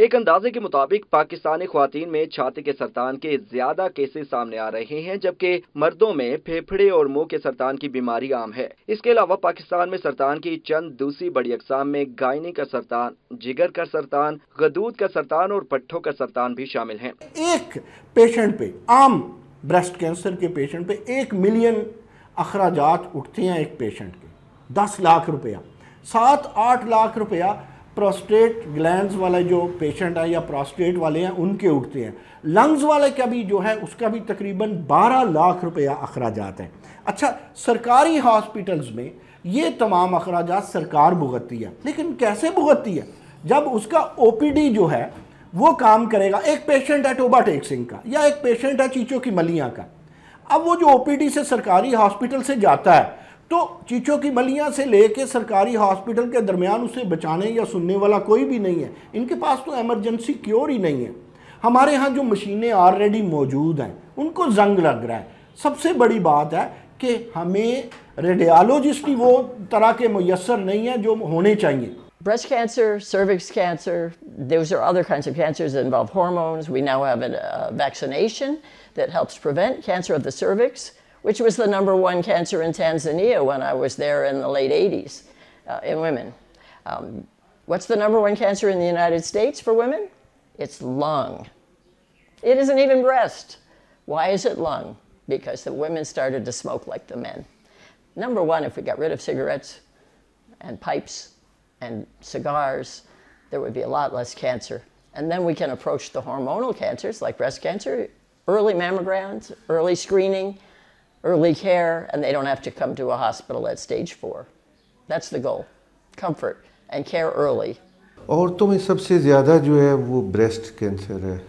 एक अंदाजे के मुताबिक पाकिस्तानी खुवान में छाती के सरतान के ज्यादा केसेस सामने आ रहे हैं जबकि मर्दों में फेफड़े और मुंह के सरतान की बीमारी आम है इसके अलावा पाकिस्तान में सरतान की चंद दूसरी बड़ी अकसाम में गायनी का सरतान जिगर का सरतान गदूद का सरतान और पट्ठों का सरतान भी शामिल है एक पेशेंट पे आम ब्रेस्ट कैंसर के पेशेंट पे एक मिलियन अखराज उठते हैं एक पेशेंट के दस लाख रुपया सात आठ लाख रुपया प्रोस्टेट ग्लैंड्स वाले जो पेशेंट हैं या प्रोस्टेट वाले हैं उनके उठते हैं लंग्स वाले का भी जो है उसका भी तकरीबन 12 लाख रुपया अखराज हैं अच्छा सरकारी हॉस्पिटल्स में ये तमाम अखराज सरकार भुगतती है लेकिन कैसे भुगतती है जब उसका ओ जो है वो काम करेगा एक पेशेंट है टोबा टेक सिंह का या एक पेशेंट है चीचों की मलिया का अब वो जो ओ से सरकारी हॉस्पिटल से जाता है तो चीचों की बलियां से लेके सरकारी हॉस्पिटल के दरमियान उसे बचाने या सुनने वाला कोई भी नहीं है इनके पास तो एमरजेंसी क्योर ही नहीं है हमारे यहाँ जो मशीनें ऑलरेडी मौजूद हैं उनको जंग लग रहा है सबसे बड़ी बात है कि हमें रेडियालॉजिस्ट ही वो तरह के मैसर नहीं है जो होने चाहिए breast cancer, cervix cancer, those are other kinds of cancers that involve hormones. We now have a, a, vaccination that helps prevent cancer of the cervix. which was the number one cancer in Tanzania when I was there in the late 80s uh, in women. Um, what's the number one cancer in the United States for women? It's lung. It isn't even breast. Why is it lung? Because the women started to smoke like the men. Number one, if we got rid of cigarettes and pipes and cigars, there would be a lot less cancer. And then we can approach the hormonal cancers like breast cancer, early mammograms, early screening, early care, and they don't have to come to a hospital at stage four. That's the goal comfort and care early. औरतों में सबसे ज़्यादा जो है वो breast cancer है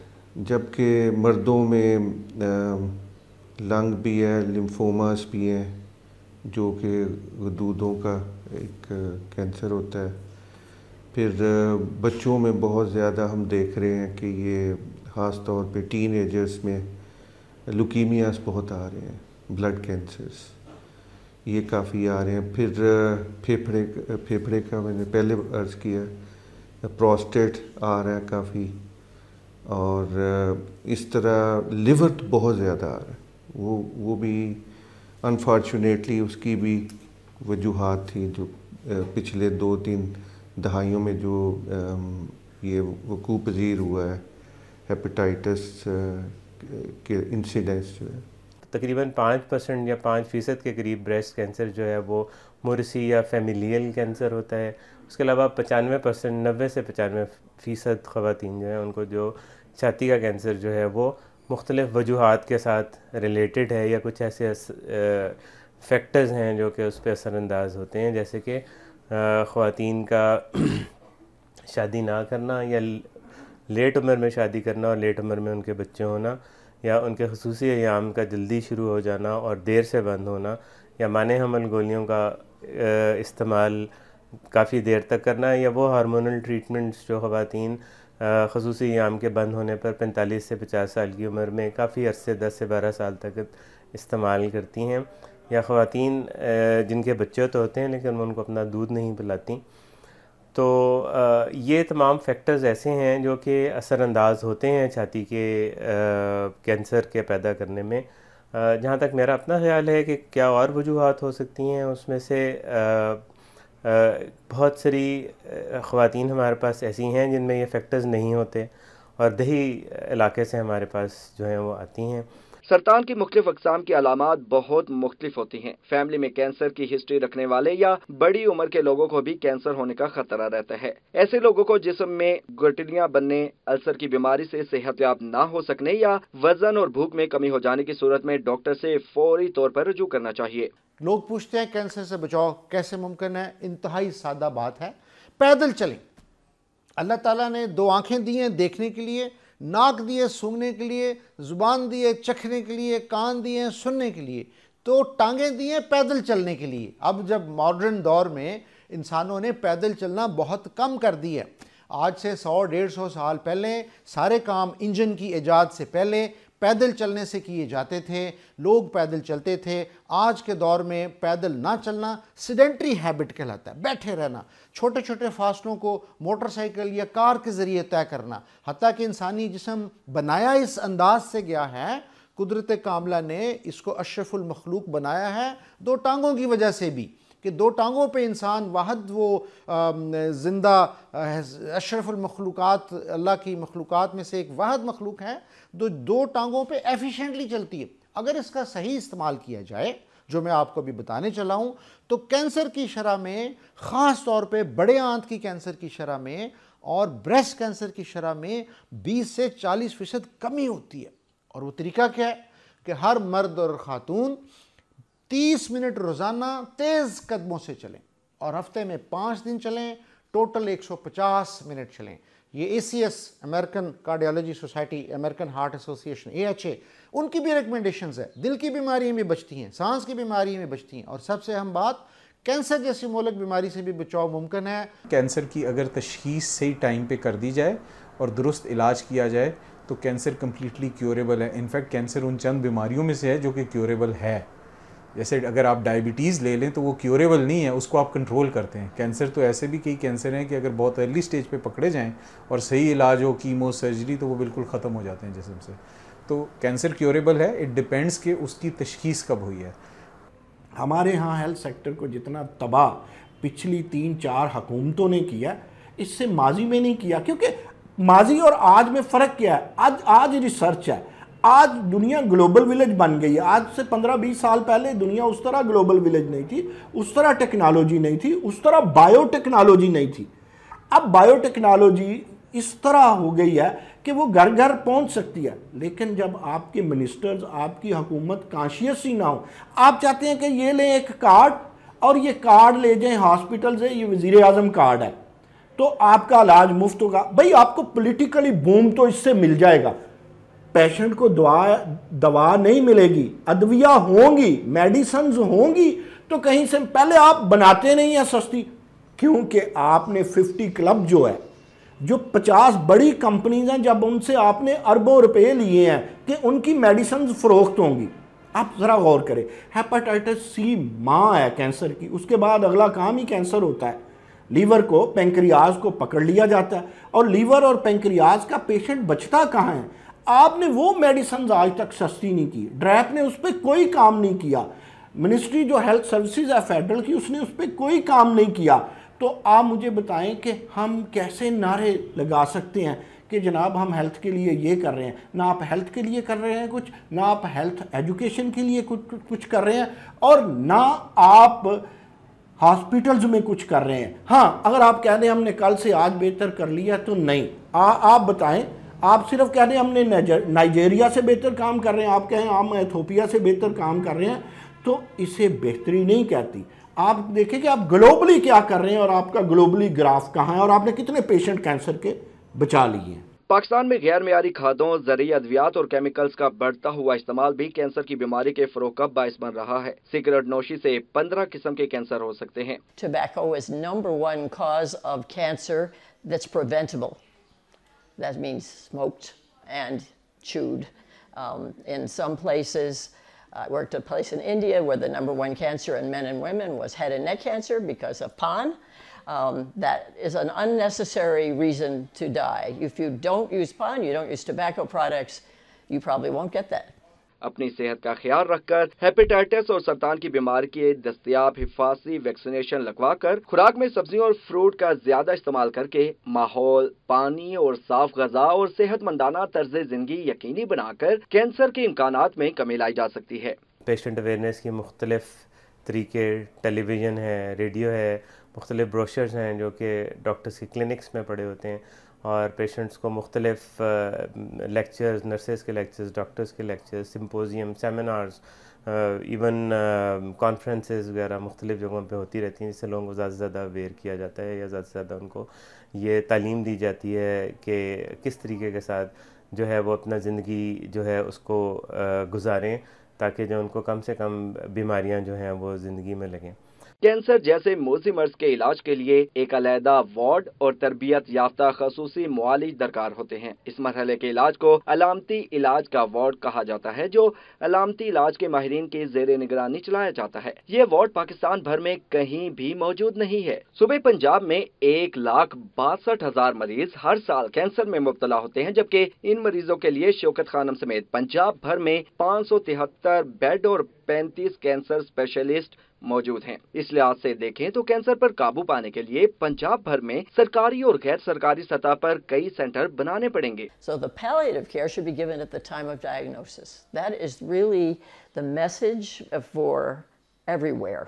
जबकि मर्दों में लंग भी है लिम्फोमास भी हैं जो कि दूधों का एक कैंसर होता है फिर बच्चों में बहुत ज़्यादा हम देख रहे हैं कि ये ख़ास तौर पे टीन एजर्स में लुकीमियास बहुत आ रहे हैं ब्लड कैंसर्स ये काफ़ी आ रहे हैं फिर फेफड़े फेफड़े का मैंने पहले अर्ज़ किया प्रोस्टेट आ रहा है काफ़ी और इस तरह लिवर तो बहुत ज़्यादा आ रहा है वो वो भी अनफॉर्चुनेटली उसकी भी वजूहत थी जो पिछले दो तीन दहाइयों में जो ये वकू पजीर हुआ है हेपेटाइटिस के इंसिडेंस जो है तकरीबन पाँच परसेंट या पाँच फ़ीसद के करीब ब्रेस्ट कैंसर जो है वो मुरसी या फेमिलियल कैंसर होता है उसके अलावा पचानवे परसेंट नबे से पचानवे फ़ीसद ख़वान जो है उनको जो छाती का कैंसर जो है वो मुख्तलिफ़ वजूहत के साथ रिलेटेड है या कुछ ऐसे फैक्टर्स हैं जो कि उस पर असरानंदाज होते हैं जैसे कि ख़वान का शादी ना करना या लेट उम्र में शादी करना और लेट उम्र में उनके बच्चे होना या उनके खसूस अयाम का जल्दी शुरू हो जाना और देर से बंद होना या माने हमल गोलियों का इस्तेमाल काफ़ी देर तक करना या वो हार्मोनल ट्रीटमेंट्स जो खुतिन खसूस आम के बंद होने पर 45 से 50 साल की उम्र में काफ़ी अरसे 10 से 12 साल तक इस्तेमाल करती हैं या खुतिन जिनके बच्चे तो होते हैं लेकिन उनको अपना दूध नहीं पिलाती तो ये तमाम फैक्टर्स ऐसे हैं जो कि असरानंदाज होते हैं छाती के कैंसर के पैदा करने में जहाँ तक मेरा अपना ख्याल है कि क्या और वजूहत हो सकती हैं उसमें से बहुत सारी ख़वान हमारे पास ऐसी हैं जिनमें ये फैक्टर्स नहीं होते और दही इलाके से हमारे पास जो हैं वो आती हैं सरतान की मुख्तु अकसाम की अलामत बहुत मुख्तफ होती हैं फैमिली में कैंसर की हिस्ट्री रखने वाले या बड़ी उम्र के लोगों को भी कैंसर होने का खतरा रहता है ऐसे लोगों को जिसम में गटलियाँ बनने अल्सर की बीमारी से सेहतयाब ना हो सकने या वजन और भूख में कमी हो जाने की सूरत में डॉक्टर से फौरी तौर पर रजू करना चाहिए लोग पूछते हैं कैंसर से बचाओ कैसे मुमकिन है इंतहाई सादा बात है पैदल चलें अल्लाह ताला ने दो आंखें दी हैं देखने के लिए नाक दिए सूंघने के लिए ज़ुबान दिए चखने के लिए कान दिए सुनने के लिए तो टांगें दिए पैदल चलने के लिए अब जब मॉडर्न दौर में इंसानों ने पैदल चलना बहुत कम कर दिया आज से 100 डेढ़ सौ साल पहले सारे काम इंजन की ईजाद से पहले पैदल चलने से किए जाते थे लोग पैदल चलते थे आज के दौर में पैदल ना चलना सिडेंट्री हैबिट कहलाता है बैठे रहना छोटे छोटे फासलों को मोटरसाइकिल या कार के ज़रिए तय करना हती कि इंसानी जिसम बनाया इस अंदाज से गया है कुदरत कामला ने इसको अशरफुल मखलूक बनाया है दो टांगों की वजह से भी कि दो टांगों पे इंसान वाहद वो ज़िंदा अशरफुलमखलूक अल्लाह की मखलूक़ात में से एक वाहद मखलूक है जो दो टांगों पे एफिशिएंटली चलती है अगर इसका सही इस्तेमाल किया जाए जो मैं आपको अभी बताने चला हूँ तो कैंसर की शरह में ख़ास तौर पर बड़े आंत की कैंसर की शरह में और ब्रेस्ट कैंसर की शरह में 20 से 40 फ़ीसद कमी होती है और वो तरीका क्या है कि हर मर्द और ख़ातून 30 मिनट रोजाना तेज कदमों से चलें और हफ्ते में पाँच दिन चलें टोटल 150 मिनट चलें ये A C S American cardiology society American heart association A H A उनकी भी रिकमेंडेशन है दिल की बीमारी में बचती हैं सांस की बीमारी में बचती हैं और सबसे अहम बात कैंसर जैसी मोलक बीमारी से भी बचाव मुमकिन है कैंसर की अगर तशीस सही टाइम पे कर दी जाए और दुरुस्त इलाज किया जाए तो कैंसर कम्प्लीटली क्योरेबल है इनफैक्ट कैंसर उन चंद बीमारियों में से है जो कि क्योरेबल है जैसे अगर आप डायबिटीज़ ले लें तो वो क्योरेबल नहीं है उसको आप कंट्रोल करते हैं कैंसर तो ऐसे भी कई कैंसर हैं कि अगर बहुत अर्ली स्टेज पे पकड़े जाएं और सही इलाज हो कीमो सर्जरी तो वो बिल्कुल ख़त्म हो जाते हैं जिसम से तो कैंसर क्योरेबल है इट डिपेंड्स कि उसकी तशखीस कब हुई है हमारे यहाँ हेल्थ सेक्टर को जितना तबाह पिछली तीन चार हकूमतों ने किया इससे माजी में नहीं किया क्योंकि माजी और आज में फ़र्क क्या है आज आज रिसर्च है आज दुनिया ग्लोबल विलेज बन गई है आज से 15-20 साल पहले दुनिया उस तरह ग्लोबल विलेज नहीं थी उस तरह टेक्नोलॉजी नहीं थी उस तरह बायोटेक्नोलॉजी नहीं थी अब बायोटेक्नोलॉजी इस तरह हो गई है कि वो घर घर पहुंच सकती है लेकिन जब आपके मिनिस्टर्स आपकी हुकूमत कॉन्शियस ही ना हो आप चाहते हैं कि ये लें एक कार्ड और ये कार्ड ले जाएं हॉस्पिटल से ये वजीर आजम कार्ड है तो आपका इलाज मुफ्त होगा भाई आपको पोलिटिकली बूम तो इससे मिल जाएगा पेशेंट को दवा दवा नहीं मिलेगी अदविया होंगी मेडिसन्स होंगी तो कहीं से पहले आप बनाते नहीं हैं सस्ती क्योंकि आपने 50 क्लब जो है जो 50 बड़ी कंपनीज हैं जब उनसे आपने अरबों रुपए लिए हैं कि उनकी मेडिसन फ़रोख्त होंगी आप ज़रा गौर करें हेपाटाइटिस सी माँ है कैंसर की उसके बाद अगला काम ही कैंसर होता है लीवर को पेंक्रियाज को पकड़ लिया जाता है और लीवर और पेंक्रियाज का पेशेंट बचता कहाँ है आपने वो मेडिसन आज तक सस्ती नहीं की ड्रैप ने उस पर कोई काम नहीं किया मिनिस्ट्री जो हेल्थ सर्विसेज है फेडरल की उसने उस पर कोई काम नहीं किया तो आप मुझे बताएं कि हम कैसे नारे लगा सकते हैं कि जनाब हम हेल्थ के लिए ये कर रहे हैं ना आप हेल्थ के लिए कर रहे हैं कुछ ना आप हेल्थ एजुकेशन के लिए कुछ कुछ कर रहे हैं और ना आप हॉस्पिटल्स में कुछ कर रहे हैं हाँ अगर आप कह दें हमने कल से आज बेहतर कर लिया तो नहीं आ, आप बताएं आप सिर्फ कह रहे हैं हमने नाइजेरिया से बेहतर काम कर रहे हैं आप कहें हम एथोपिया से बेहतर काम कर रहे हैं तो इसे बेहतरी नहीं कहती आप देखें कि आप ग्लोबली क्या कर रहे हैं और आपका ग्लोबली ग्राफ कहाँ है और आपने कितने पेशेंट कैंसर के बचा लिए हैं पाकिस्तान में गैर मीरी खादों जरिए अद्वियात और केमिकल्स का बढ़ता हुआ इस्तेमाल भी कैंसर की बीमारी के फरोग का बायस बन रहा है सिगरेट नोशी से 15 किस्म के कैंसर हो सकते हैं Tobacco is number one cause of cancer that's preventable. That means smoked and chewed. Um, in some places, I worked a place in India where the number one cancer in men and women was head and neck cancer because of PON. Um, that is an unnecessary reason to die. If you don't use PON, you don't use tobacco products, you probably won't get that. अपनी सेहत का ख्याल रखकर hepatitis और सरतान की बीमारी के दस्तियाब हिफाजी vaccination लगवा कर खुराक में सब्जियों और फ्रूट का ज्यादा इस्तेमाल करके माहौल पानी और साफ गजा और सेहतमंदाना तर्ज जिंदगी यकीनी बनाकर कैंसर के इम्कान में कमी लाई जा सकती है पेशेंट अवेयरनेस की मुख्तलिफ तरीके टेलीविज़न है रेडियो है मुख्तलिफ ब्रोशर्स हैं जो कि डॉक्टर्स की क्लिनिक्स में पड़े होते हैं और पेशेंट्स को मुख्तलिफ लेक्चर्स नर्सेज के लेक्चर्स डॉक्टर्स के lectures symposium seminars even conferences वगैरह मुख्तलिफ जगहों पे होती रहती हैं जिससे लोगों को ज़्यादा से ज़्यादा अवेयर किया जाता है या ज़्यादा से ज़्यादा उनको ये तालीम दी जाती है कि किस तरीके के साथ जो है वो अपना ज़िंदगी जो है उसको गुजारें ताकि जो उनको कम से कम बीमारियाँ जो हैं वो ज़िंदगी में लगें कैंसर जैसे मर्ज के इलाज के लिए एक अलहदा वार्ड और तरबियत याफ्ता खसूसी मालिज दरकार होते हैं इस मरहले के इलाज को अलामती इलाज का वार्ड कहा जाता है जो अलामती इलाज के माहरीन की जेर निगरानी चलाया जाता है ये वार्ड पाकिस्तान भर में कहीं भी मौजूद नहीं है सुबह पंजाब में एक लाख बासठ हजार मरीज हर साल कैंसर में मुबतला होते हैं जबकि इन मरीजों के लिए शोकत खानम समेत पंजाब भर में पाँच सौ तिहत्तर बेड और 35 कैंसर स्पेशलिस्ट मौजूद हैं इस लिहाज से देखें तो कैंसर पर काबू पाने के लिए पंजाब भर में सरकारी और गैर सरकारी सतह पर कई सेंटर बनाने पड़ेंगे So the palliative care should be given at the time of diagnosis. That is really the message for everywhere.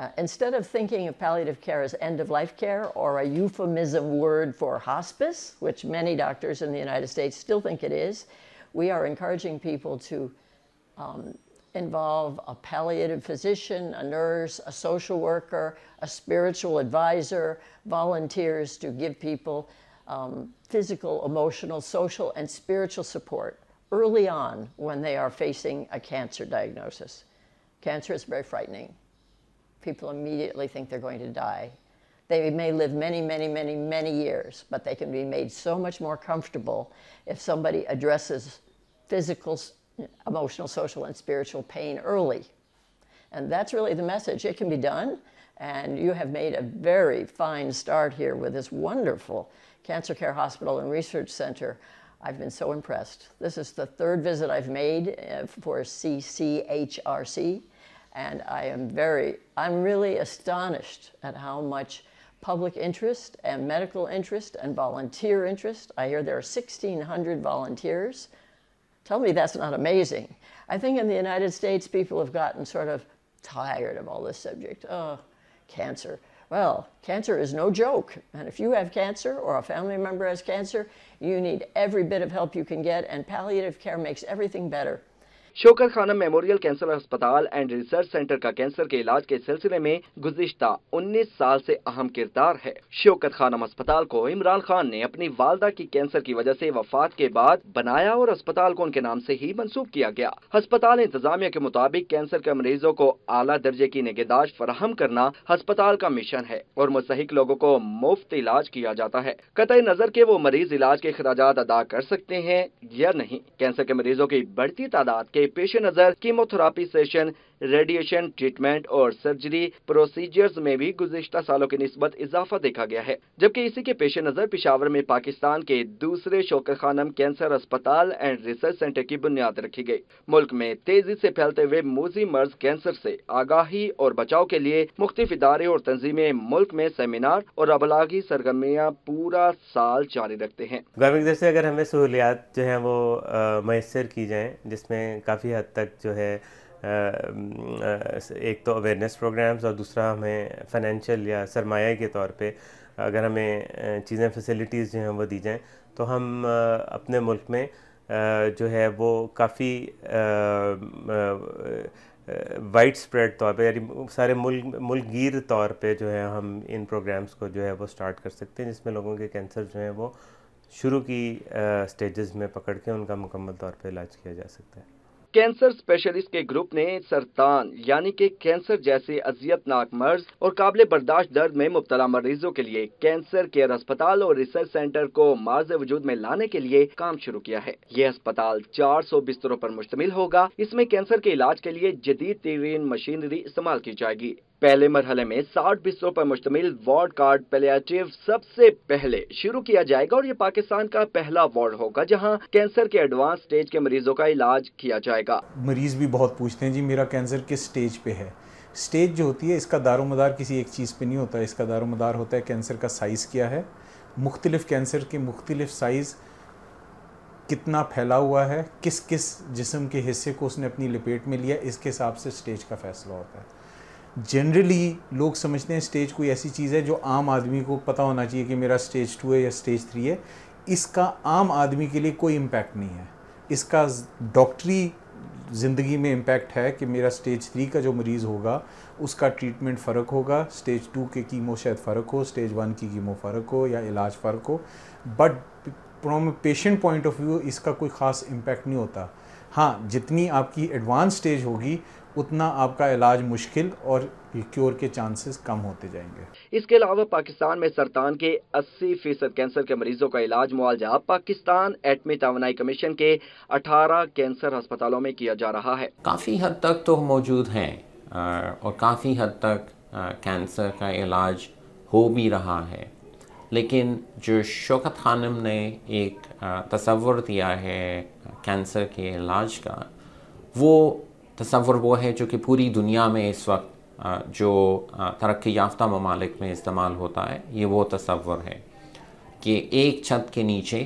Uh, instead of thinking of palliative care as end of life care or a euphemism word for hospice, which many doctors in the United States still think it is, we are encouraging people to um, involve a palliative physician, a nurse, a social worker, a spiritual advisor, volunteers to give people um, physical, emotional, social, and spiritual support early on when they are facing a cancer diagnosis. Cancer is very frightening. People immediately think they're going to die. They may live many, many, many, many years, but they can be made so much more comfortable if somebody addresses physical, emotional, social, and spiritual pain early. And that's really the message. It can be done, and you have made a very fine start here with this wonderful Cancer Care Hospital and Research Center. I've been so impressed. This is the third visit I've made uh, for CCHRC, and I am very, I'm really astonished at how much public interest and medical interest and volunteer interest. I hear there are 1,600 volunteers Tell me that's not amazing. I think in the United States, people have gotten sort of tired of all this subject. Oh, cancer. Well, cancer is no joke. And if you have cancer or a family member has cancer, you need every bit of help you can get, and palliative care makes everything better. Shaukat Khanum memorial cancer अस्पताल and research centre का cancer के इलाज के सिलसिले में गुजश्ता 19 साल से अहम किरदार है शोकत खानम अस्पताल को इमरान खान ने अपनी वालदा की कैंसर की वजह से वफात के बाद बनाया और अस्पताल को उनके नाम से ही मंसूब किया गया अस्पताल इंतजामिया के मुताबिक कैंसर के मरीजों को आला दर्जे की निगहदाश्त फराहम करना अस्पताल का मिशन है और मुस्तक लोगों को मुफ्त इलाज किया जाता है कतई नजर के वो मरीज इलाज के अखराज अदा कर सकते हैं या नहीं कैंसर के मरीजों की बढ़ती तादाद के पेश नज़र कीमोथेरापी सेशन रेडिएशन ट्रीटमेंट और सर्जरी प्रोसीजर्स में भी गुजशत सालों की नस्बत इजाफा देखा गया है जबकि इसी के पेश नज़र पिशावर में पाकिस्तान के दूसरे शोकर खानम कैंसर अस्पताल एंड रिसर्च सेंटर की बुनियाद रखी गयी मुल्क में तेजी ऐसी फैलते हुए मोजी मर्ज कैंसर ऐसी आगाही और बचाव के लिए मुख्तफ इदारे और तंजीमें मुल्क में सेमिनार और अबलागी सरगर्मियाँ पूरा साल जारी रखते हैं जैसे अगर हमें सहूलियात जो है वो मैसर की जाए जिसमें काफ़ी हद तक जो है एक तो अवेयरनेस प्रोग्राम्स और दूसरा हमें फाइनेंशियल या सरमाया के तौर पे अगर हमें चीज़ें फैसिलिटीज़ जो हैं वो दी जाएँ तो हम अपने मुल्क में जो है वो काफ़ी वाइड स्प्रेड तौर पे यानी सारे मुल्क मुल्कगीर तौर पे जो है हम इन प्रोग्राम्स को जो है वो स्टार्ट कर सकते हैं जिसमें लोगों के कैंसर जो हैं वो शुरू की स्टेजेस में पकड़ के उनका मुकम्मल तौर पे इलाज किया जा सकता है कैंसर स्पेशलिस्ट के ग्रुप ने सरतान यानी के कैंसर जैसे अजियतनाक मर्ज और काबिल बर्दाश्त दर्द में मुबतला मरीजों के लिए कैंसर केयर अस्पताल और रिसर्च सेंटर को मार्ज वजूद में लाने के लिए काम शुरू किया है ये अस्पताल 400 बिस्तरों पर मुश्तमिल होगा इसमें कैंसर के इलाज के लिए जदीद तरीन मशीनरी इस्तेमाल की जाएगी पहले मरहले में साठ बिस्तरों पर मुश्तमिल वार्ड कार्ड पेलियाटिव सबसे पहले शुरू किया जाएगा और ये पाकिस्तान का पहला वार्ड होगा जहाँ कैंसर के एडवांस स्टेज के मरीजों का इलाज किया जाएगा मरीज भी बहुत पूछते हैं जी मेरा कैंसर किस स्टेज पे है स्टेज जो होती है इसका दारो मदार किसी एक चीज़ पे नहीं होता है इसका दारो मदार होता है कैंसर का साइज़ क्या है मुख्तलिफ़ कैंसर के मुख्तलिफ़ साइज़ कितना फैला हुआ है किस किस जिसम के हिस्से को उसने अपनी लपेट में लिया इसके हिसाब से स्टेज का फैसला होता है जनरली लोग समझते हैं स्टेज कोई ऐसी चीज़ है जो आम आदमी को पता होना चाहिए कि मेरा स्टेज टू है या स्टेज थ्री है इसका आम आदमी के लिए कोई इम्पैक्ट नहीं है इसका डॉक्टरी ज़िंदगी में इम्पैक्ट है कि मेरा स्टेज थ्री का जो मरीज़ होगा उसका ट्रीटमेंट फ़र्क होगा स्टेज टू के कीमो शायद फ़र्क हो स्टेज वन की कीमो फ़र्क हो या इलाज फ़र्क हो but from patient point of view इसका कोई ख़ास इम्पैक्ट नहीं होता हाँ जितनी आपकी एडवांस स्टेज होगी उतना आपका इलाज मुश्किल और क्योर के चांसेस कम होते जाएंगे इसके अलावा पाकिस्तान में सरतान के 80 फीसद कैंसर के मरीजों का इलाज मुआवजा पाकिस्तान एटमी तोनाई कमीशन के 18 कैंसर अस्पतालों में किया जा रहा है काफ़ी हद तक तो मौजूद हैं और काफ़ी हद तक कैंसर का इलाज हो भी रहा है लेकिन जो शौकत खानम ने एक तस्वर दिया है कैंसर के इलाज का वो तस्वर वो है जो कि पूरी दुनिया में इस वक्त जो तरक्की याफ्ता ममालिक में इस्तेमाल होता है ये वो तस्वर है कि एक छत के नीचे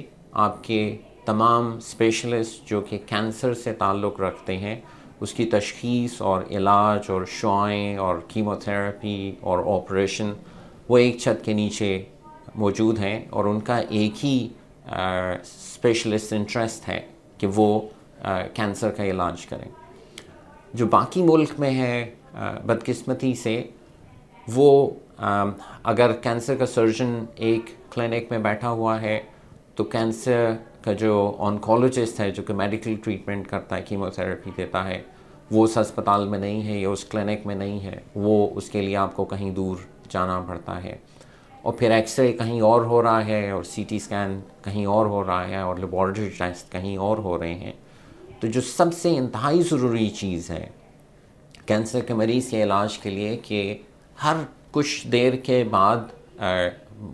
आपके तमाम स्पेशलिस्ट जो कि कैंसर से ताल्लुक़ रखते हैं उसकी तशखीस और इलाज और शुआएँ और कीमोथेरेपी और ऑपरेशन वो एक छत के नीचे मौजूद हैं और उनका एक ही स्पेशलिस्ट इंटरेस्ट है कि वो कैंसर का इलाज करें जो बाकी मुल्क में है बदकिस्मती से वो अगर कैंसर का सर्जन एक क्लिनिक में बैठा हुआ है तो कैंसर का जो ऑनकोलॉजिस्ट है जो कि मेडिकल ट्रीटमेंट करता है कीमोथेरेपी देता है वो उस अस्पताल में नहीं है या उस क्लिनिक में नहीं है वो उसके लिए आपको कहीं दूर जाना पड़ता है और फिर एक्सरे कहीं और हो रहा है और सीटी स्कैन कहीं और हो रहा है और लेबॉरटरी टेस्ट कहीं और हो रहे हैं तो जो सबसे इंतहाई ज़रूरी चीज़ है कैंसर के मरीज़ के इलाज के लिए कि हर कुछ देर के बाद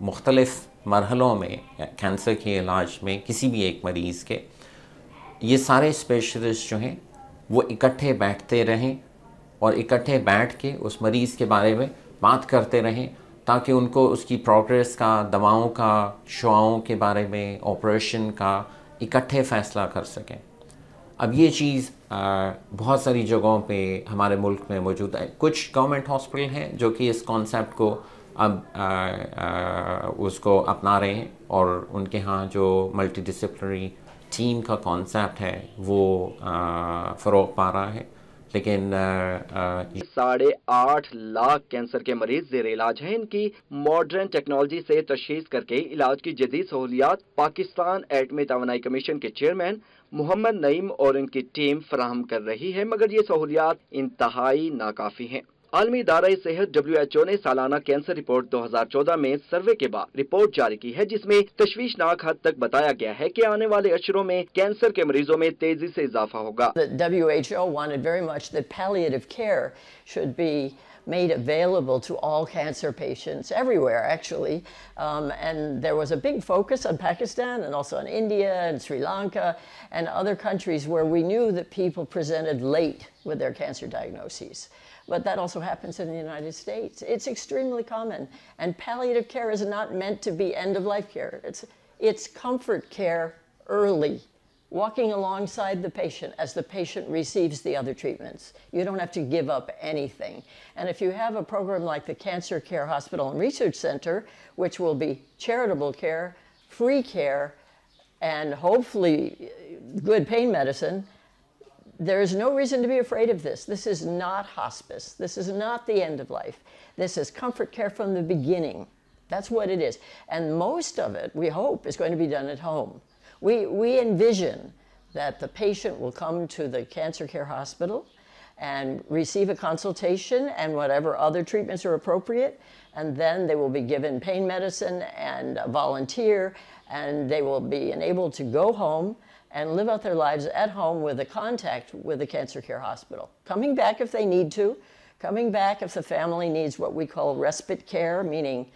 मुख्तलफ़ मरहलों में कैंसर के इलाज में किसी भी एक मरीज़ के ये सारे स्पेशलिस्ट जो हैं वो इकट्ठे बैठते रहें और इकट्ठे बैठ के उस मरीज़ के बारे में बात करते रहें ताकि उनको उसकी प्रोग्रेस का दवाओं का शुआओं के बारे में ऑपरेशन का इकट्ठे फ़ैसला कर सकें अब ये चीज़ बहुत सारी जगहों पे हमारे मुल्क में मौजूद है कुछ गवर्नमेंट हॉस्पिटल हैं जो कि इस कॉन्सेप्ट को अब आ, आ, उसको अपना रहे हैं और उनके यहाँ जो मल्टी डिसिप्लिनरी टीम का कॉन्सेप्ट है वो फ़रोग पा रहा है लेकिन साढ़े आठ लाख कैंसर के मरीज जेर इलाज हैं इनकी मॉडर्न टेक्नोलॉजी से तशीस करके इलाज की जदीद सहूलियात पाकिस्तान एटमी तो कमीशन के चेयरमैन मोहम्मद नईम और उनकी टीम फ्राहम कर रही है मगर ये सहूलियात इंतहाई नाकाफी हैं आलमी इदारा सेहत डब्ल्यू एच ओ ने सालाना कैंसर रिपोर्ट 2014 में सर्वे के बाद रिपोर्ट जारी की है जिसमें तश्वीशनाक हद तक बताया गया है कि आने वाले अशरों में कैंसर के मरीजों में तेजी से इजाफा होगा made available to all cancer patients everywhere, actually. Um, and there was a big focus on Pakistan and also on India and Sri Lanka and other countries where we knew that people presented late with their cancer diagnoses but that also happens in the United States. It's extremely common. And palliative care is not meant to be end of life care, it's, it's comfort care early walking alongside the patient as the patient receives the other treatments. You don't have to give up anything. And if you have a program like the Cancer Care Hospital and Research Center, which will be charitable care, free care, and hopefully good pain medicine, there is no reason to be afraid of this. This is not hospice. This is not the end of life. This is comfort care from the beginning. That's what it is. And most of it, we hope, is going to be done at home. We, we envision that the patient will come to the cancer care hospital and receive a consultation and whatever other treatments are appropriate. And then they will be given pain medicine and volunteer, and they will be enabled to go home and live out their lives at home with a contact with the cancer care hospital. Coming back if they need to, coming back if the family needs what we call respite care, meaning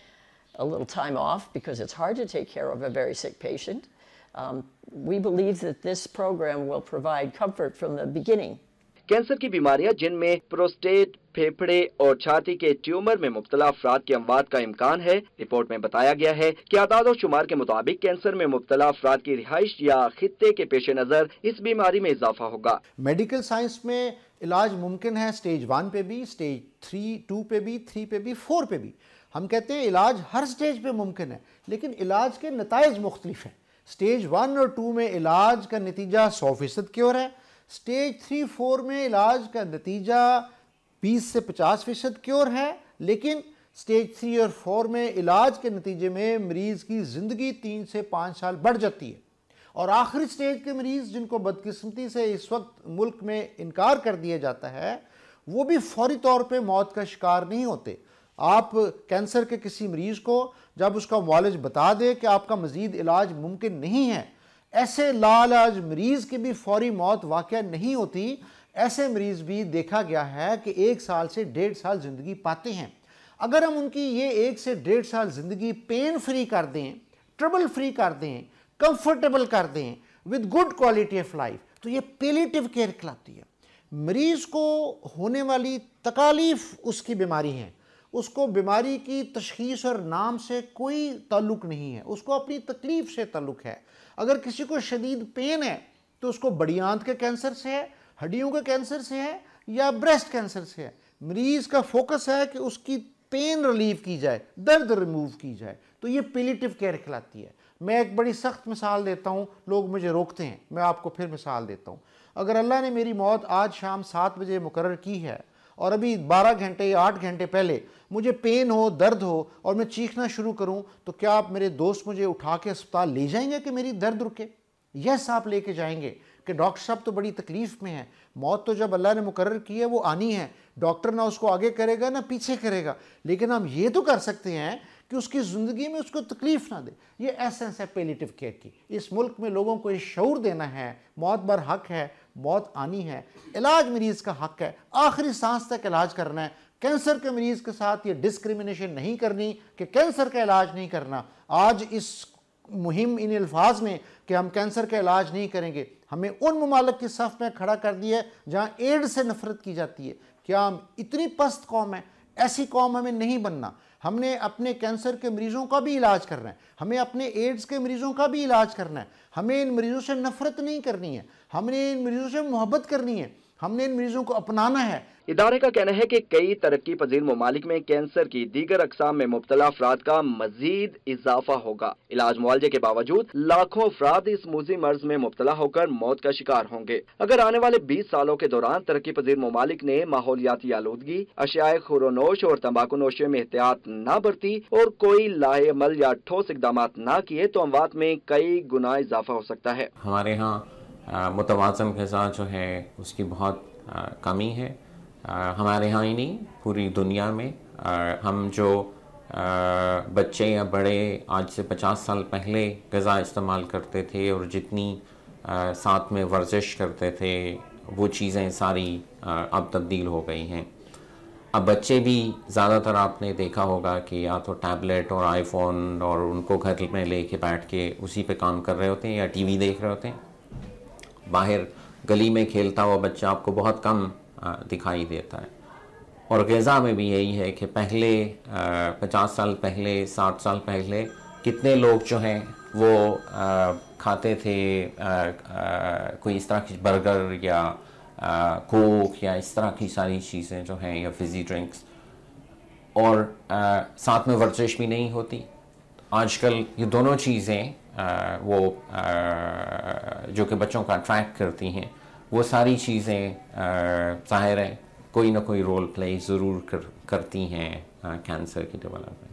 a little time off because it's hard to take care of a very sick patient. Um, we believe that this program will provide comfort from the beginning. Cancer की बीमारियां जिनमें prostate फेफड़े और छाती के tumour में मुबतला अफराद के अमवात का इम्कान है रिपोर्ट में बताया गया है कि आदाद और शुमार के मुताबिक कैंसर में मुबतला अफराद की रिहाइश या खत्े के पेश नज़र इस बीमारी में इजाफा होगा मेडिकल साइंस में इलाज मुमकिन है स्टेज वन पे भी स्टेज थ्री टू पे भी थ्री पे भी फोर पे भी हम कहते हैं इलाज हर स्टेज पे मुमकिन है लेकिन इलाज के नतज मुख्तलिफ हैं स्टेज वन और टू में इलाज का नतीजा सौ फीसद क्योर है स्टेज थ्री फोर में इलाज का नतीजा बीस से पचास फीसद क्योर है लेकिन स्टेज थ्री और फोर में इलाज के नतीजे में मरीज़ की ज़िंदगी तीन से पाँच साल बढ़ जाती है और आखिरी स्टेज के मरीज़ जिनको बदकिस्मती से इस वक्त मुल्क में इनकार कर दिया जाता है वो भी फौरी तौर पे मौत का शिकार नहीं होते आप कैंसर के किसी मरीज़ को जब उसका मालज बता दे कि आपका मज़ीद इलाज मुमकिन नहीं है ऐसे लाज मरीज़ की भी फौरी मौत वाक़ नहीं होती ऐसे मरीज़ भी देखा गया है कि एक साल से डेढ़ साल ज़िंदगी पाते हैं अगर हम उनकी ये एक से डेढ़ साल ज़िंदगी पेन फ्री कर दें ट्रबल फ्री कर दें कंफर्टेबल कर दें with good quality of life तो ये पेलीटिव केयर कहलाती है मरीज़ को होने वाली तकालीफ उसकी बीमारी है उसको बीमारी की तशीस और नाम से कोई ताल्लुक नहीं है उसको अपनी तकलीफ़ से ताल्लुक है अगर किसी को शदीद पेन है तो उसको बड़ी आंत के कैंसर से है हड्डियों के कैंसर से है या ब्रेस्ट कैंसर से है मरीज़ का फोकस है कि उसकी पेन रिलीव की जाए दर्द रिमूव की जाए तो ये पिलेटिव केयर खिलाती है मैं एक बड़ी सख्त मिसाल देता हूँ लोग मुझे रोकते हैं मैं आपको फिर मिसाल देता हूँ अगर अल्लाह ने मेरी मौत आज शाम सात बजे मुकर की है और अभी 12 घंटे या 8 घंटे पहले मुझे पेन हो दर्द हो और मैं चीखना शुरू करूं तो क्या आप मेरे दोस्त मुझे उठा के अस्पताल ले जाएंगे कि मेरी दर्द रुके यस आप लेके जाएंगे कि डॉक्टर साहब तो बड़ी तकलीफ़ में है मौत तो जब अल्लाह ने मुकर की है वो आनी है डॉक्टर ना उसको आगे करेगा ना पीछे करेगा लेकिन हम ये तो कर सकते हैं कि उसकी ज़िंदगी में उसको तकलीफ़ ना दे ये एसेंस है पेलीटिव केयर की इस मुल्क में लोगों को ये शौर देना है मौत बर हक है मौत आनी है इलाज मरीज़ का हक है आखिरी सांस तक इलाज करना है कैंसर के मरीज़ के साथ ये डिस्क्रिमिनेशन नहीं करनी कि कैंसर का इलाज नहीं करना आज इस मुहिम इन अल्फाज में कि हम कैंसर का इलाज नहीं करेंगे हमें उन ममालक की सफ़ में खड़ा कर दिया है जहाँ एड से नफरत की जाती है क्या हम इतनी पस्त कौम है ऐसी कौम हमें नहीं बनना हमने अपने कैंसर के मरीजों का भी इलाज करना है हमें अपने एड्स के मरीजों का भी इलाज करना है हमें इन मरीजों से नफरत नहीं करनी है हमने इन मरीजों से मोहब्बत करनी है हमने इन मरीजों को अपनाना है इदारे का कहना है कि कई तरक्की पजीर ममालिक में कैंसर की दीगर अकसाम में मुबतला अफराद का मजीद इजाफा होगा इलाज मुआवजे के बावजूद लाखों अफराद इस मूजी मर्ज में मुबतला होकर मौत का शिकार होंगे अगर आने वाले बीस सालों के दौरान तरक्की पजीर ममालिक ने माहौलियाती आलूदगी अशियाए खुरोनोश और तम्बाकू नोशे में एहतियात न बरती और कोई लाएमल या ठोस इकदाम न किए तो अमवात में कई गुना इजाफा हो सकता है हमारे यहाँ मुतवाज़न गज़ा जो है उसकी बहुत आ, कमी है आ, हमारे यहाँ ही नहीं पूरी दुनिया में आ, हम जो बच्चे या बड़े आज से पचास साल पहले गज़ा इस्तेमाल करते थे और जितनी साथ में वर्जिश करते थे वो चीज़ें सारी अब तब्दील हो गई हैं अब बच्चे भी ज़्यादातर आपने देखा होगा कि या तो टैबलेट और आईफोन और उनको घर में लेके बैठ के उसी पे काम कर रहे होते हैं या टीवी देख रहे होते हैं बाहर गली में खेलता हुआ बच्चा आपको बहुत कम दिखाई देता है और गज़ा में भी यही है कि पहले पचास साल पहले साठ साल पहले कितने लोग जो हैं वो खाते थे कोई इस तरह की बर्गर या कोक या इस तरह की सारी चीज़ें जो हैं या फिज़ी ड्रिंक्स और साथ में वर्जिश भी नहीं होती आजकल ये दोनों चीज़ें वो जो कि बच्चों का अट्रैक्ट करती हैं वो सारी चीज़ें ज़ाहिर है कोई ना कोई रोल प्ले ज़रूर कर करती हैं कैंसर की डेवलपमेंट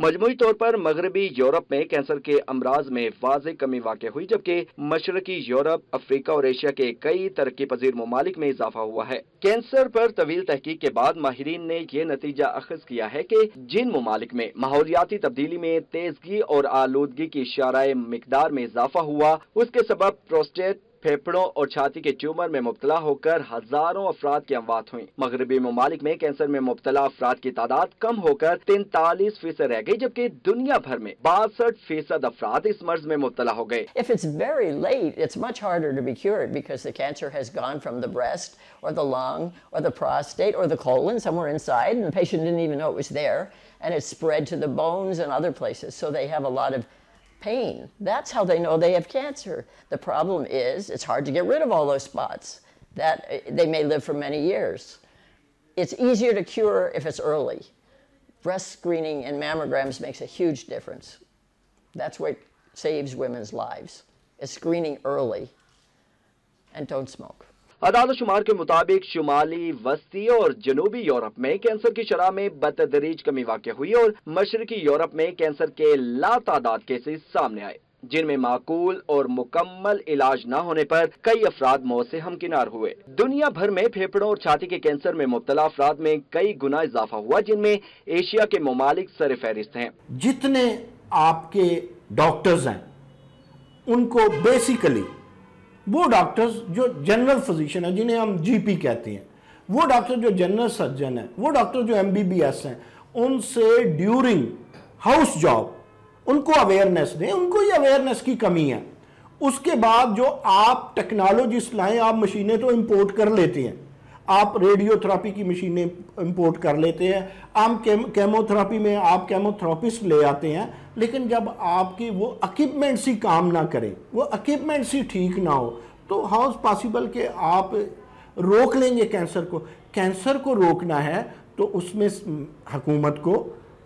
मजमुई तौर पर मगरबी यूरोप में कैंसर के अमराज में वाज कमी वाक़ हुई जबकि मशरकी यूरोप अफ्रीका और एशिया के कई तरक्की पजीर ममालिक में इजाफा हुआ है कैंसर पर तवील तहकीक के बाद माहरीन ने यह नतीजा अखज किया है की जिन ममालिक में माहौलियाती तब्दीली में तेजगी और आलूदगी की शराय मकदार में इजाफा हुआ उसके सबब प्रोस्टेट फेफड़ों और छाती के ट्यूमर में मुबतला होकर हजारों अफराद की अमवात हुई मगरबी ममालिक में कैंसर में मुबतला अफराद की तादाद कम होकर तैतालीस फीसद रह गई जबकि दुनिया भर में बासठ फीसद अफराद इस मर्ज में मुबतला हो गए If it's very late, it's much harder to be cured because the cancer has gone from the breast or the lung or the prostate or the colon somewhere inside, and the patient didn't even know it was there, and it's spread to the bones and other places. So they have a lot of pain. That's how they know they have cancer. The problem is it's hard to get rid of all those spots. That eh, they may live for many years. It's easier to cure if it's early. Breast screening and mammograms makes a huge difference. That's what saves women's lives. Is screening early and don't smoke. अदालत शुमार के मुताबिक शुमाली वस्ती और जनूबी Europe में cancer की शराह में बतदरीज कमी वाक़ हुई और मशरकी यूरोप में कैंसर के लातादाद केसेस सामने आए जिनमें माकूल और मुकम्मल इलाज न होने पर कई अफराद मौत से हमकिनार हुए दुनिया भर में फेफड़ों और छाती के कैंसर में मुबतला अफराद में कई गुना इजाफा हुआ जिनमें एशिया के ममालिक सर फहरिस्त हैं जितने आपके डॉक्टर्स हैं उनको बेसिकली वो डॉक्टर्स जो जनरल फिजिशियन है जिन्हें हम जीपी कहते हैं वो डॉक्टर जो जनरल सर्जन है वो डॉक्टर जो एमबीबीएस हैं उनसे ड्यूरिंग हाउस जॉब उनको अवेयरनेस दें उनको ये अवेयरनेस की कमी है उसके बाद जो आप टेक्नोलॉजी लाएं आप मशीनें तो इंपोर्ट कर लेते हैं आप रेडियोथेरापी की मशीनें इंपोर्ट कर लेते हैं आम केम केमोथेरापी में आप केमोथेरापिस्ट ले आते हैं लेकिन जब आपकी वो इक्विपमेंट सी काम ना करे वो इक्विपमेंट सी ठीक ना हो तो हाउ इज पॉसिबल कि आप रोक लेंगे कैंसर को कैंसर को रोकना है तो उसमें हकूमत को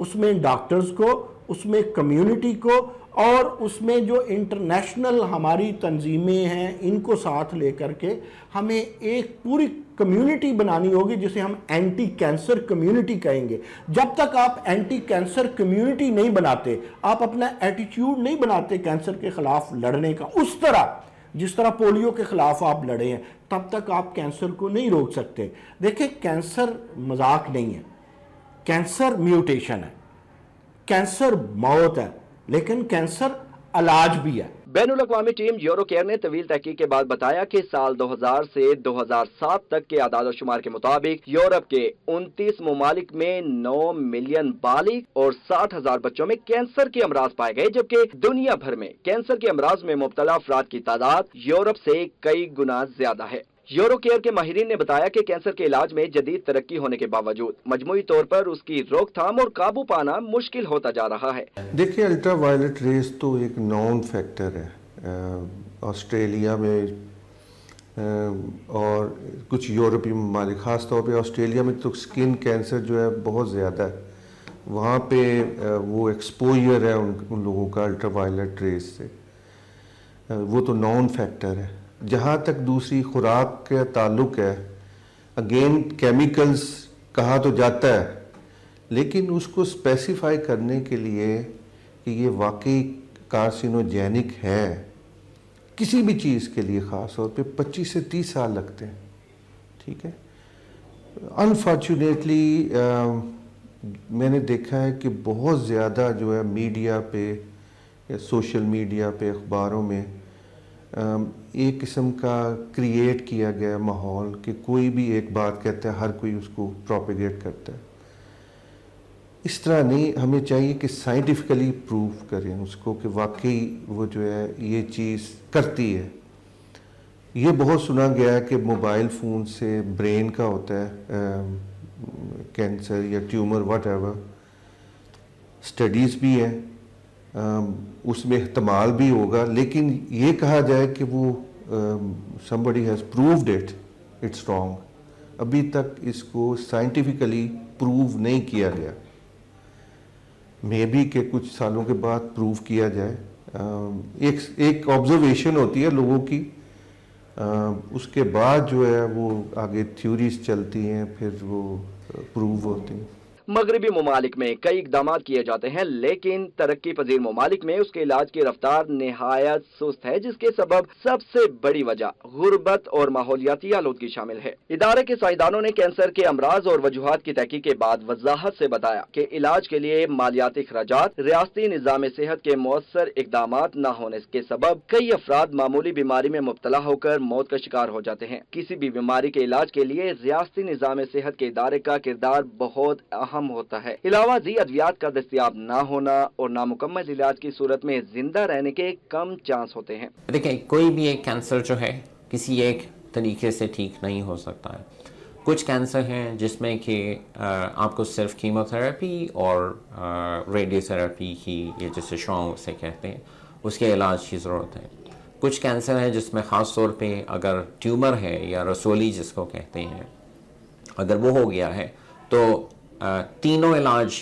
उसमें डॉक्टर्स को उसमें कम्युनिटी को और उसमें जो इंटरनेशनल हमारी तंजीमें हैं इनको साथ लेकर के हमें एक पूरी कम्युनिटी बनानी होगी जिसे हम एंटी कैंसर कम्युनिटी कहेंगे जब तक आप एंटी कैंसर कम्युनिटी नहीं बनाते आप अपना एटीट्यूड नहीं बनाते कैंसर के ख़िलाफ़ लड़ने का उस तरह जिस तरह पोलियो के ख़िलाफ़ आप लड़े हैं तब तक आप कैंसर को नहीं रोक सकते देखिए कैंसर मजाक नहीं है कैंसर म्यूटेशन है कैंसर मौत है लेकिन कैंसर इलाज भी है बैन अवी टीम यूरो केयर ने तवील तहकीक के बाद बताया कि साल 2000 से 2007 तक के आदाद शुमार के मुताबिक यूरोप के 29 ममालिक में 9 मिलियन बालिक और साठ हजार बच्चों में कैंसर के अमराज पाए गए जबकि दुनिया भर में कैंसर के अमराज में मुबतला अफराद की तादाद यूरोप से कई गुना ज्यादा है यूरो केयर के माहरीन ने बताया कि कैंसर के इलाज में जदीद तरक्की होने के बावजूद मजमुई तौर पर उसकी रोकथाम और काबू पाना मुश्किल होता जा रहा है देखिए अल्ट्रा वायलट रेस तो एक नॉन फैक्टर है ऑस्ट्रेलिया में और कुछ यूरोपीय ममालिक ख़ास तौर पर ऑस्ट्रेलिया में तो स्किन कैंसर जो है बहुत ज़्यादा है वहाँ पे वो एक्सपोजर है उन, उन लोगों का अल्ट्रा वायलट रेस से वो तो नॉन फैक्टर है जहाँ तक दूसरी खुराक का ताल्लुक है अगेन केमिकल्स कहा तो जाता है लेकिन उसको स्पेसिफाई करने के लिए कि ये वाकई कार्सिनोजेनिक है किसी भी चीज़ के लिए ख़ास तौर पे 25 से 30 साल लगते हैं ठीक है अनफॉर्चुनेटली मैंने देखा है कि बहुत ज़्यादा जो है मीडिया पे या सोशल मीडिया पे अखबारों में एक किस्म का क्रिएट किया गया माहौल कि कोई भी एक बात कहता है हर कोई उसको प्रोपिगेट करता है इस तरह नहीं हमें चाहिए कि साइंटिफिकली प्रूव करें उसको कि वाकई वो जो है ये चीज़ करती है ये बहुत सुना गया है कि मोबाइल फ़ोन से ब्रेन का होता है कैंसर या ट्यूमर वट एवर स्टडीज़ भी हैं उसमें इहतमाल भी होगा लेकिन ये कहा जाए कि वो somebody has proved it it's wrong अभी तक इसको साइंटिफिकली प्रूव नहीं किया गया मे बी के कुछ सालों के बाद प्रूव किया जाए एक एक ऑब्जर्वेशन होती है लोगों की उसके बाद जो है वो आगे थ्योरीज चलती हैं फिर वो प्रूव होती हैं मगरबी ममालिक में कई इकदाम किए जाते हैं लेकिन तरक्की पजीर ममालिक में उसके इलाज की रफ्तार नहायत सुस्त है जिसके सबब सबसे बड़ी वजह गुर्बत और माहौलियाती आलोदगी शामिल है इदारे के साइदानों ने कैंसर के अमराज और वजूहत की तहकी के बाद वजाहत ऐसी बताया की इलाज के लिए मालियाती अखराज रियाती निज़ाम सेहत के मौसर इकदाम न होने के सबब कई अफराद मामूली बीमारी में मुबतला होकर मौत का शिकार हो जाते हैं किसी भी बीमारी के इलाज के लिए रियाती निज़ाम सेहत के इदारे का किरदार बहुत अहम अहम होता है इलावा जी अद्वियात का दस्तियाब न होना और नामुकम्मल इलाज की सूरत में जिंदा रहने के कम चांस होते हैं देखिए कोई भी एक कैंसर जो है किसी एक तरीके से ठीक नहीं हो सकता है कुछ कैंसर हैं जिसमें कि आपको सिर्फ कीमोथेरेपी और रेडियोथेरेपी ही ये जैसे शौक से कहते हैं उसके इलाज की ज़रूरत है कुछ कैंसर हैं जिसमें ख़ास तौर पे अगर ट्यूमर है या रसोली जिसको कहते हैं अगर वो हो गया है तो तीनों इलाज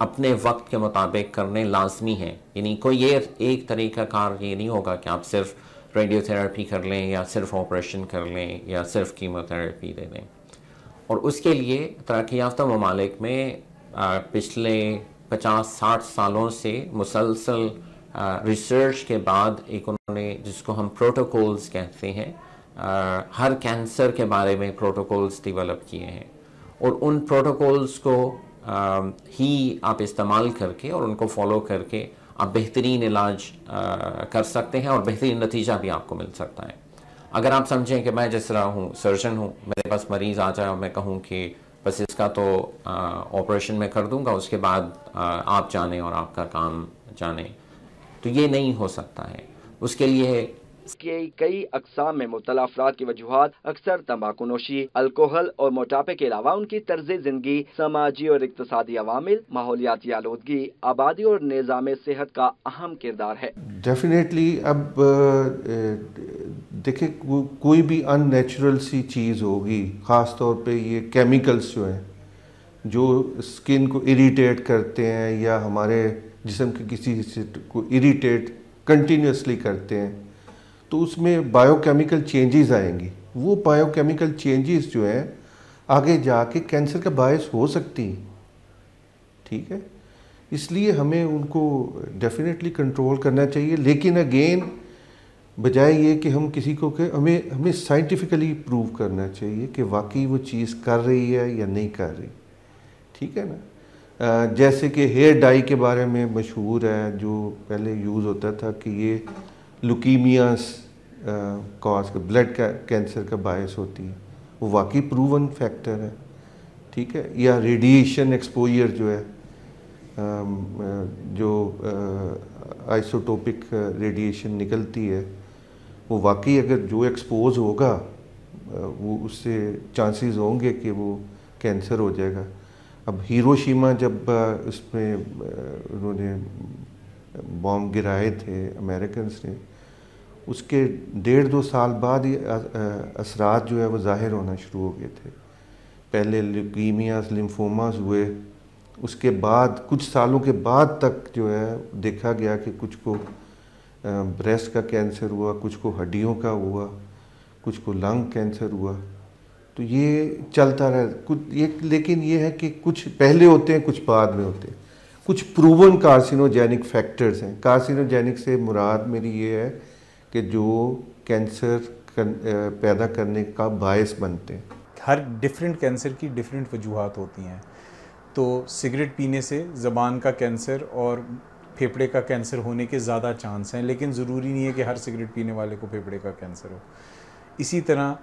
अपने वक्त के मुताबिक करने लाजमी हैं यानी कोई ये एक तरीका कार ये नहीं होगा कि आप सिर्फ रेडियोथेरेपी कर लें या सिर्फ ऑपरेशन कर लें या सिर्फ कीमोथेरेपी दे दें और उसके लिए तरक्की याफ्ता ममालिक में पिछले 50-60 सालों से मुसलसल रिसर्च के बाद एक उन्होंने जिसको हम प्रोटोकॉल्स कहते हैं हर कैंसर के बारे में प्रोटोकॉल्स डेवलप किए हैं और उन प्रोटोकॉल्स को आ, ही आप इस्तेमाल करके और उनको फॉलो करके आप बेहतरीन इलाज आ, कर सकते हैं और बेहतरीन नतीजा भी आपको मिल सकता है अगर आप समझें कि मैं जिस तरह हूँ सर्जन हूँ मेरे पास मरीज़ आ जाए और मैं कहूँ कि बस इसका तो ऑपरेशन में कर दूंगा उसके बाद आ, आप जाने और आपका काम जाने तो ये नहीं हो सकता है उसके लिए के कई अकसाम में मुबला अफराद की वजूहत अक्सर तम्बाकू नोशी अल्कोहल और मोटापे के अलावा उनकी तर्ज जिंदगी समाजी और इकतदी अवामिल माहौलियाती आलोदगी आबादी और निज़ाम सेहत का अहम किरदार है डेफिनेटली अब देखे कोई भी अननेचुरल सी चीज़ होगी ख़ास तौर पर ये केमिकल्स जो हैं जो स्किन को इरीटेट करते हैं या हमारे जिसम के किसी हिस्से को इरीटेट कंटिन्यूसली करते हैं तो उसमें बायोकेमिकल चेंजेस आएंगी वो बायोकेमिकल चेंजेस जो हैं आगे जाके कैंसर का बायस हो सकती हैं ठीक है इसलिए हमें उनको डेफिनेटली कंट्रोल करना चाहिए लेकिन अगेन बजाय ये कि हम किसी को के हमें हमें साइंटिफिकली प्रूव करना चाहिए कि वाकई वो चीज़ कर रही है या नहीं कर रही ठीक है ना जैसे कि हेयर डाई के बारे में मशहूर है जो पहले यूज़ होता था कि ये लुकीमियास कॉज ब्लड कैंसर का बायस होती है वो वाकई प्रूवन फैक्टर है ठीक है या रेडिएशन एक्सपोजर जो है um, uh, जो आइसोटोपिक uh, रेडिएशन uh, निकलती है वो वाकई अगर जो एक्सपोज होगा वो उससे चांसेस होंगे कि वो कैंसर हो जाएगा अब हीरोशीमा जब उसमें उन्होंने बॉम्ब गिराए थे अमेरिकन्स ने उसके डेढ़ दो साल बाद ही असरात जो है वो ज़ाहिर होना शुरू हो गए थे पहले लकीमियास लिम्फोमास हुए उसके बाद कुछ सालों के बाद तक जो है देखा गया कि कुछ को ब्रेस्ट का कैंसर हुआ कुछ को हड्डियों का हुआ कुछ को लंग कैंसर हुआ तो ये चलता रहा कुछ ये लेकिन ये है कि कुछ पहले होते हैं कुछ बाद में होते हैं कुछ प्रूवन कार्सिनोजेनिक फैक्टर्स हैं कार्सिनोजेनिक से मुराद मेरी ये है कि जो कैंसर कर, पैदा करने का बायस बनते हैं हर डिफरेंट कैंसर की डिफरेंट वजूहत होती हैं तो सिगरेट पीने से ज़बान का कैंसर और फेफड़े का कैंसर होने के ज़्यादा चांस हैं लेकिन ज़रूरी नहीं है कि हर सिगरेट पीने वाले को फेफड़े का कैंसर हो इसी तरह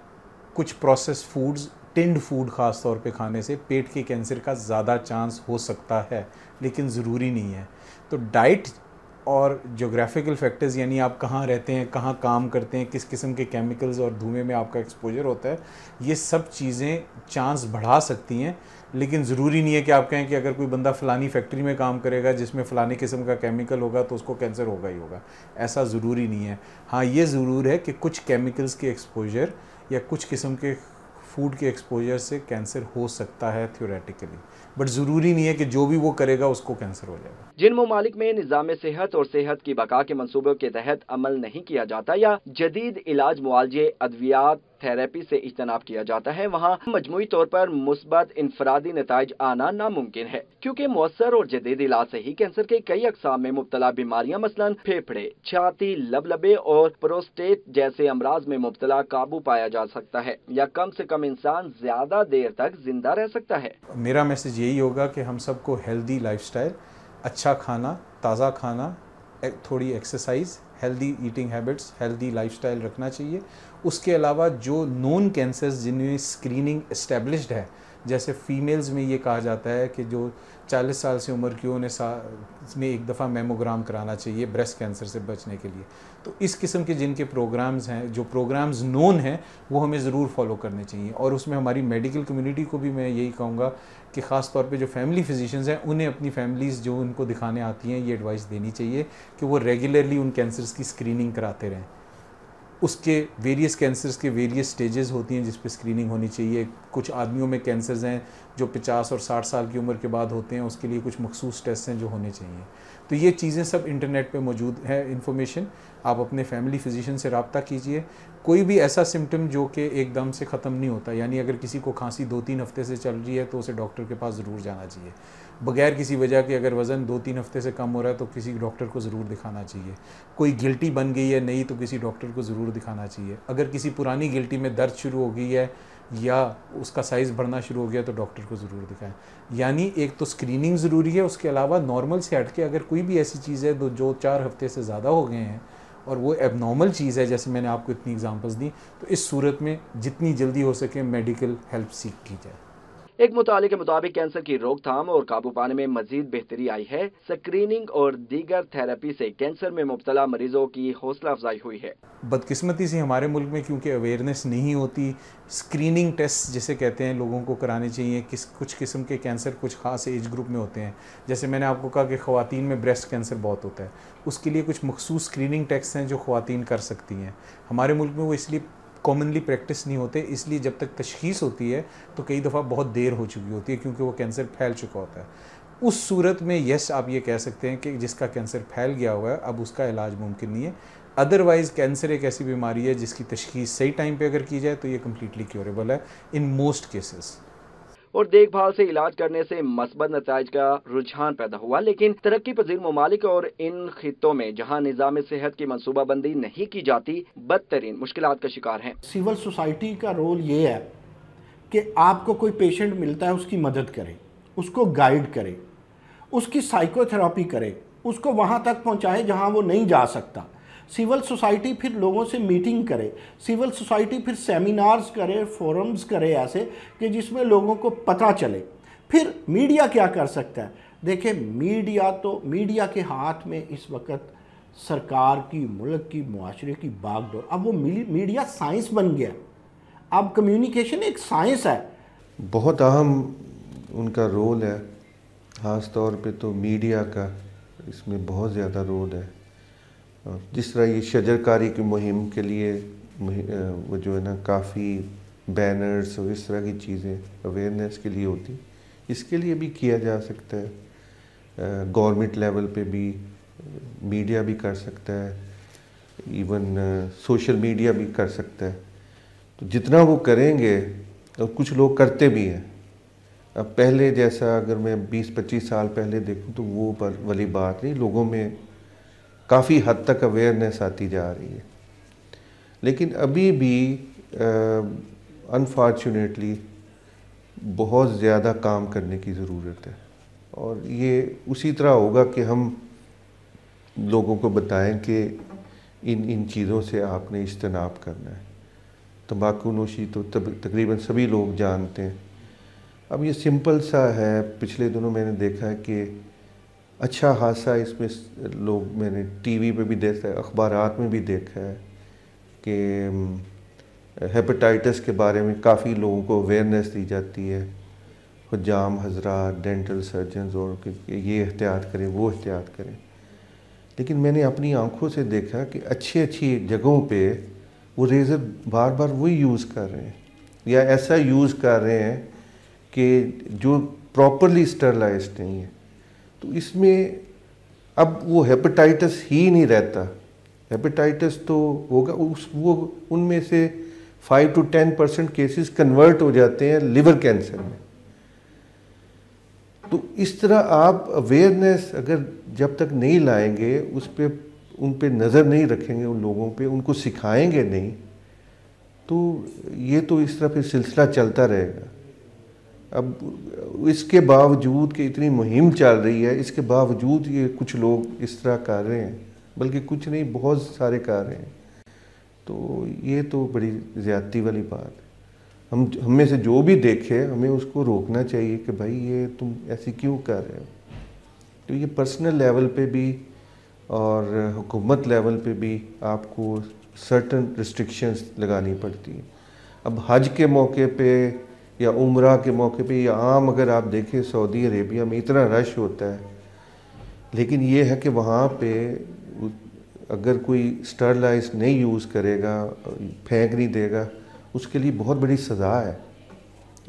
कुछ प्रोसेस फूड्स टिंड फूड ख़ास तौर पे खाने से पेट के कैंसर का ज़्यादा चांस हो सकता है लेकिन ज़रूरी नहीं है तो डाइट और जोग्राफिकल फैक्टर्स यानी आप कहाँ रहते हैं कहाँ काम करते हैं किस किस्म के केमिकल्स और धुएं में आपका एक्सपोजर होता है ये सब चीज़ें चांस बढ़ा सकती हैं लेकिन ज़रूरी नहीं है कि आप कहें कि अगर कोई बंदा फ़लानी फैक्ट्री में काम करेगा जिसमें फ़लानी किस्म का केमिकल होगा तो उसको कैंसर होगा ही होगा ऐसा ज़रूरी नहीं है हाँ ये ज़रूर है कि कुछ केमिकल्स के एक्सपोजर या कुछ किस्म के फूड के एक्सपोजर से कैंसर हो सकता है थियोरेटिकली बट ज़रूरी नहीं है कि जो भी वो करेगा उसको कैंसर हो जाएगा जिन ममालिक में निज़ाम सेहत और सेहत की बका के मनसूबों के तहत अमल नहीं किया जाता या जदीद इलाज मुआवजे अद्वियात थेरेपी से इजतनाब किया जाता है वहाँ मजमू तौर पर मुस्बत इनफरादी नतज आना नामुमकिन है क्योंकि मौसर और जदीद इलाज से ही कैंसर के कई अकसाम में मुबतला बीमारियाँ मसलन फेफड़े छाती लबलबे और प्रोस्टेट जैसे अमराज में मुबतला काबू पाया जा सकता है या कम से कम इंसान ज्यादा देर तक जिंदा रह सकता है मेरा मैसेज यही होगा कि हम सबको हेल्दी लाइफस्टाइल अच्छा खाना ताज़ा खाना थोड़ी exercise healthy eating habits healthy lifestyle रखना चाहिए उसके अलावा जो नॉन कैंसर्स जिनमें स्क्रीनिंग इस्टेब्लिश्ड है जैसे फीमेल्स में ये कहा जाता है कि जो 40 साल से उम्र की उन्हें में एक दफ़ा मेमोग्राम कराना चाहिए ब्रेस्ट कैंसर से बचने के लिए तो इस किस्म के जिनके प्रोग्राम्स हैं जो प्रोग्राम्स नोन हैं वो हमें ज़रूर फॉलो करने चाहिए और उसमें हमारी मेडिकल कम्युनिटी को भी मैं यही कहूँगा कि ख़ास तौर पर जो फैमिली फिजिशन हैं उन्हें अपनी फैमिलीज़ जो उनको दिखाने आती हैं ये एडवाइस देनी चाहिए कि वो रेगुलरली उन कैंसर्स की स्क्रीनिंग कराते रहें उसके वेरियस कैंसर्स के वेरियस स्टेजेस होती हैं जिस पर स्क्रीनिंग होनी चाहिए कुछ आदमियों में कैंसर्स हैं जो 50 और 60 साल की उम्र के बाद होते हैं उसके लिए कुछ मखसूस टेस्ट हैं जो होने चाहिए तो ये चीज़ें सब इंटरनेट पे मौजूद है इन्फॉर्मेशन आप अपने फैमिली फिजिशियन से रबता कीजिए कोई भी ऐसा सिम्टम जो कि एकदम से ख़त्म नहीं होता यानी अगर किसी को खांसी दो तीन हफ्ते से चल रही है तो उसे डॉक्टर के पास ज़रूर जाना चाहिए बगैर किसी वजह के अगर वज़न दो तीन हफ्ते से कम हो रहा है तो किसी डॉक्टर को ज़रूर दिखाना चाहिए कोई गिल्टी बन गई है नहीं तो किसी डॉक्टर को ज़रूर दिखाना चाहिए अगर किसी पुरानी गिल्टी में दर्द शुरू हो गई है या उसका साइज़ बढ़ना शुरू हो गया तो डॉक्टर को ज़रूर दिखाएं यानी एक तो स्क्रीनिंग ज़रूरी है उसके अलावा नॉर्मल से हट के अगर कोई भी ऐसी चीज़ है तो जो चार हफ्ते से ज़्यादा हो गए हैं और वो एबनॉर्मल चीज़ है जैसे मैंने आपको इतनी एग्जाम्पल्स दी तो इस सूरत में जितनी जल्दी हो सके मेडिकल हेल्प सीख की जाए एक मुताले के मुताबिक कैंसर की रोकथाम और काबू पाने में मजीद बेहतरी आई है स्क्रीनिंग और दीगर थेरेपी से कैंसर में मुबतला मरीजों की हौसला अफजाई हुई है बदकिस्मती से हमारे मुल्क में क्योंकि अवेयरनेस नहीं होती स्क्रीनिंग टेस्ट जिसे कहते हैं लोगों को कराने चाहिए किस कुछ किस्म के कैंसर कुछ खास एज ग्रुप में होते हैं जैसे मैंने आपको कहा कि खुवान में ब्रेस्ट कैंसर बहुत होता है उसके लिए कुछ मखसूस स्क्रीनिंग टेस्ट हैं जो खुवान कर सकती हैं हमारे मुल्क में वो इसलिए कॉमनली प्रैक्टिस नहीं होते इसलिए जब तक तशखीस होती है तो कई दफ़ा बहुत देर हो चुकी होती है क्योंकि वो कैंसर फैल चुका होता है उस सूरत में यस आप ये कह सकते हैं कि जिसका कैंसर फैल गया हुआ है अब उसका इलाज मुमकिन नहीं है अदरवाइज़ कैंसर एक ऐसी बीमारी है जिसकी तशखीस सही टाइम पे अगर की जाए तो ये कम्प्लीटली क्योरेबल है इन मोस्ट केसेस और देखभाल से इलाज करने से मस्बत नतज का रुझान पैदा हुआ लेकिन तरक्की पजीर ममालिक और इन खितों में जहाँ निज़ाम सेहत की मनसूबाबंदी नहीं की जाती बदतरीन मुश्किल का शिकार है सिविल सोसाइटी का रोल ये है कि आपको कोई पेशेंट मिलता है उसकी मदद करे उसको गाइड करे उसकी साइकोथेरापी करे उसको वहाँ तक पहुँचाए जहाँ वो नहीं जा सकता सिविल सोसाइटी फिर लोगों से मीटिंग करे सिविल सोसाइटी फिर सेमिनार्स करे फोरम्स करे ऐसे कि जिसमें लोगों को पता चले फिर मीडिया क्या कर सकता है देखिए मीडिया तो मीडिया के हाथ में इस वक्त सरकार की मुल्क की माशरे की बागडोर अब वो मीडिया साइंस बन गया अब कम्युनिकेशन एक साइंस है बहुत अहम उनका रोल है ख़ास तौर पे तो मीडिया का इसमें बहुत ज़्यादा रोल है जिस तरह ये शजरकारी की मुहिम के लिए वो जो है ना काफ़ी बैनर्स और इस तरह की चीज़ें अवेयरनेस के लिए होती इसके लिए भी किया जा सकता है गवर्नमेंट लेवल पे भी मीडिया भी कर सकता है इवन सोशल मीडिया भी कर सकता है तो जितना वो करेंगे और तो कुछ लोग करते भी हैं अब पहले जैसा अगर मैं 20-25 साल पहले देखूं तो वो पर वाली बात नहीं लोगों में काफ़ी हद तक अवेयरनेस आती जा रही है लेकिन अभी भी अनफॉर्चुनेटली बहुत ज़्यादा काम करने की ज़रूरत है और ये उसी तरह होगा कि हम लोगों को बताएं कि इन इन चीज़ों से आपने इज्तनाब करना है तम्बाकू नोशी तो तब तकरीबन सभी लोग जानते हैं अब ये सिंपल सा है पिछले दिनों मैंने देखा है कि अच्छा हादसा इसमें लोग मैंने टीवी पे भी देखा है अखबार में भी देखा है कि हेपेटाइटिस के बारे में काफ़ी लोगों को अवेयरनेस दी जाती है जाम हजरा डेंटल सर्जन और कि ये एहतियात करें वो एहतियात करें लेकिन मैंने अपनी आंखों से देखा कि अच्छी अच्छी जगहों पे वो रेज़र बार बार वही यूज़ कर रहे हैं या ऐसा यूज़ कर रहे हैं कि जो प्रॉपरली स्टरलाइज नहीं है तो इसमें अब वो हेपेटाइटिस ही नहीं रहता हेपेटाइटिस तो होगा उस वो उनमें से five to ten percent cases convert हो जाते हैं लिवर कैंसर में तो इस तरह आप अवेयरनेस अगर जब तक नहीं लाएंगे उस पर उन पर नज़र नहीं रखेंगे उन लोगों पे उनको सिखाएंगे नहीं तो ये तो इस तरह फिर सिलसिला चलता रहेगा अब इसके बावजूद कि इतनी मुहिम चल रही है इसके बावजूद ये कुछ लोग इस तरह कर रहे हैं बल्कि कुछ नहीं बहुत सारे कर रहे हैं तो ये तो बड़ी ज़्यादती वाली बात है हम हमें से जो भी देखे हमें उसको रोकना चाहिए कि भाई ये तुम ऐसी क्यों कर रहे हो तो ये पर्सनल लेवल पे भी और हुकूमत लेवल पे भी आपको सर्टन रिस्ट्रिक्शंस लगानी पड़ती हैं अब हज के मौके पे या उम्र के मौके पे या आम अगर आप देखें सऊदी अरेबिया में इतना रश होता है लेकिन ये है कि वहाँ पे अगर कोई स्टरलाइज नहीं यूज़ करेगा फेंक नहीं देगा उसके लिए बहुत बड़ी सज़ा है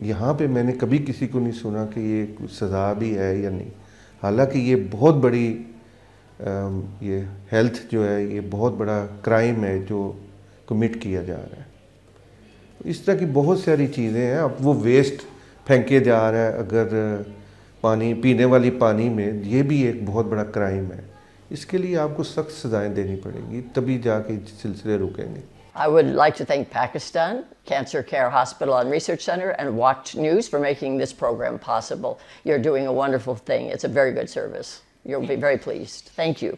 यहाँ पे मैंने कभी किसी को नहीं सुना कि ये सज़ा भी है या नहीं हालांकि ये बहुत बड़ी ये हेल्थ जो है ये बहुत बड़ा क्राइम है जो कमिट किया जा रहा है इस तरह की बहुत सारी चीज़ें हैं अब वो वेस्ट फेंके जा रहा है अगर पानी पीने वाली पानी में ये भी एक बहुत बड़ा क्राइम है इसके लिए आपको सख्त सजाएं देनी पड़ेंगी तभी जाके सिलसिले रुकेंगे I would like to thank Pakistan Cancer Care Hospital and Research Center and Watch News for making this program possible. You're doing a wonderful thing. It's a very good service. You'll be very pleased. Thank you.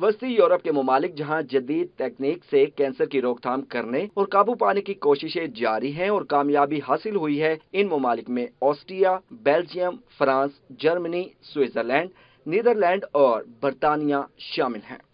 वस्ती Europe के ममालिक जहाँ जदीद तकनीक से cancer की रोकथाम करने और काबू पाने की कोशिशें जारी हैं और कामयाबी हासिल हुई है इन ममालिक में Austria Belgium France Germany Switzerland Netherland और बरतानिया शामिल हैं